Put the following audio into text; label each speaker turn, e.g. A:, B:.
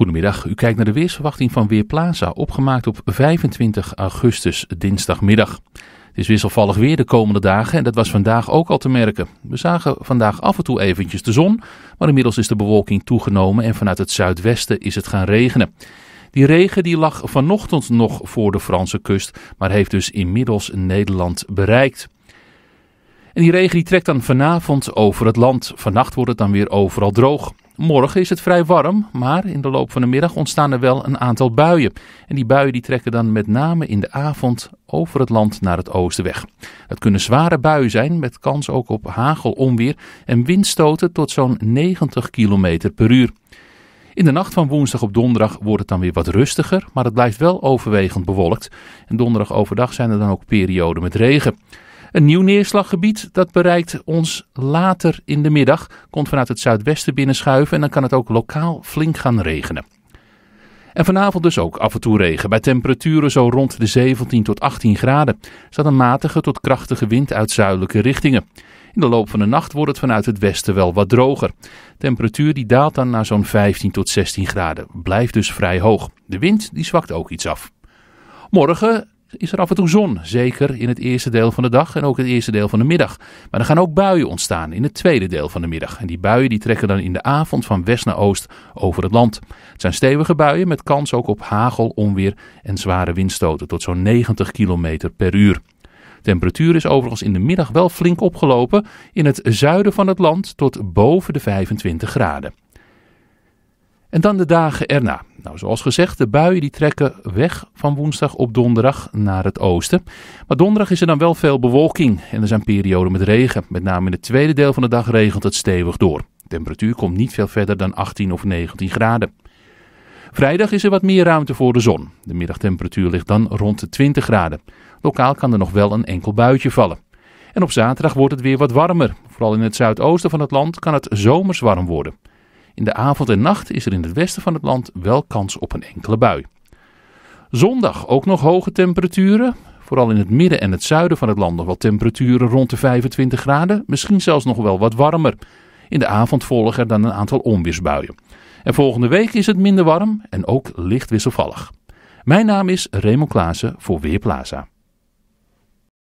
A: Goedemiddag, u kijkt naar de weersverwachting van Weerplaza, opgemaakt op 25 augustus, dinsdagmiddag. Het is wisselvallig weer de komende dagen en dat was vandaag ook al te merken. We zagen vandaag af en toe eventjes de zon, maar inmiddels is de bewolking toegenomen en vanuit het zuidwesten is het gaan regenen. Die regen die lag vanochtend nog voor de Franse kust, maar heeft dus inmiddels Nederland bereikt. En die regen die trekt dan vanavond over het land. Vannacht wordt het dan weer overal droog. Morgen is het vrij warm, maar in de loop van de middag ontstaan er wel een aantal buien. En die buien die trekken dan met name in de avond over het land naar het oosten weg. Het kunnen zware buien zijn, met kans ook op hagel, en windstoten tot zo'n 90 km per uur. In de nacht van woensdag op donderdag wordt het dan weer wat rustiger, maar het blijft wel overwegend bewolkt. En donderdag overdag zijn er dan ook perioden met regen. Een nieuw neerslaggebied dat bereikt ons later in de middag. Komt vanuit het zuidwesten binnenschuiven en dan kan het ook lokaal flink gaan regenen. En vanavond dus ook af en toe regen. Bij temperaturen zo rond de 17 tot 18 graden staat een matige tot krachtige wind uit zuidelijke richtingen. In de loop van de nacht wordt het vanuit het westen wel wat droger. temperatuur die daalt dan naar zo'n 15 tot 16 graden. Blijft dus vrij hoog. De wind die zwakt ook iets af. Morgen is er af en toe zon. Zeker in het eerste deel van de dag en ook het eerste deel van de middag. Maar er gaan ook buien ontstaan in het tweede deel van de middag. En die buien die trekken dan in de avond van west naar oost over het land. Het zijn stevige buien met kans ook op hagel, onweer en zware windstoten tot zo'n 90 km per uur. Temperatuur is overigens in de middag wel flink opgelopen in het zuiden van het land tot boven de 25 graden. En dan de dagen erna. Nou, zoals gezegd, de buien die trekken weg van woensdag op donderdag naar het oosten. Maar donderdag is er dan wel veel bewolking en er zijn perioden met regen. Met name in het tweede deel van de dag regent het stevig door. De temperatuur komt niet veel verder dan 18 of 19 graden. Vrijdag is er wat meer ruimte voor de zon. De middagtemperatuur ligt dan rond de 20 graden. Lokaal kan er nog wel een enkel buitje vallen. En op zaterdag wordt het weer wat warmer. Vooral in het zuidoosten van het land kan het zomers warm worden. In de avond en nacht is er in het westen van het land wel kans op een enkele bui. Zondag ook nog hoge temperaturen. Vooral in het midden en het zuiden van het land nog wel temperaturen rond de 25 graden. Misschien zelfs nog wel wat warmer. In de avond volgen er dan een aantal onweersbuien. En volgende week is het minder warm en ook licht wisselvallig. Mijn naam is Remo Klaassen voor Weerplaza.